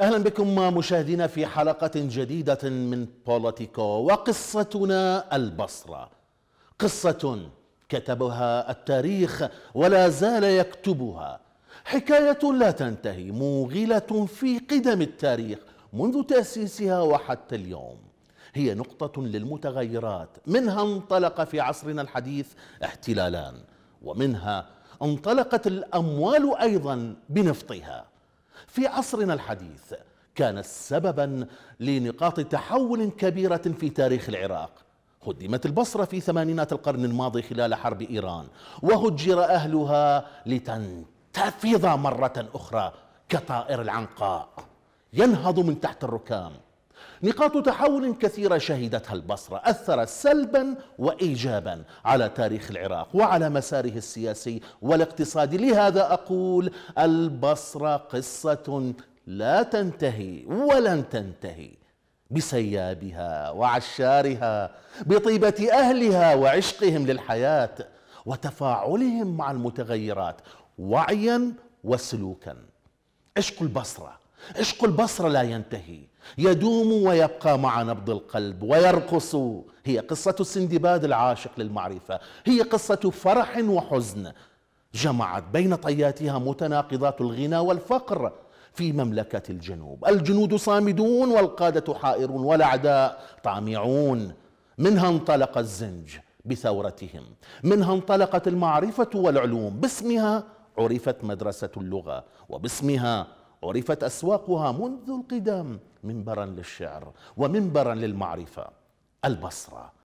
أهلا بكم مشاهدينا في حلقة جديدة من بوليتيكو وقصتنا البصرة قصة كتبها التاريخ ولا زال يكتبها حكاية لا تنتهي موغلة في قدم التاريخ منذ تأسيسها وحتى اليوم هي نقطة للمتغيرات منها انطلق في عصرنا الحديث احتلالان ومنها انطلقت الأموال أيضا بنفطها في عصرنا الحديث كانت سببا لنقاط تحول كبيرة في تاريخ العراق هدمت البصرة في ثمانينات القرن الماضي خلال حرب إيران وهجر أهلها لتنتفض مرة أخرى كطائر العنقاء ينهض من تحت الركام نقاط تحول كثيرة شهدتها البصرة أثرت سلبا وإيجابا على تاريخ العراق وعلى مساره السياسي والاقتصادي لهذا أقول البصرة قصة لا تنتهي ولن تنتهي بسيابها وعشارها بطيبة أهلها وعشقهم للحياة وتفاعلهم مع المتغيرات وعيا وسلوكا عشق البصرة عشق البصرة لا ينتهي يدوم ويبقى مع نبض القلب ويرقص هي قصة السندباد العاشق للمعرفة هي قصة فرح وحزن جمعت بين طياتها متناقضات الغنى والفقر في مملكة الجنوب الجنود صامدون والقادة حائرون والأعداء طامعون منها انطلق الزنج بثورتهم منها انطلقت المعرفة والعلوم باسمها عرفت مدرسة اللغة وباسمها عرفت أسواقها منذ القدم منبرا للشعر ومنبرا للمعرفة البصرة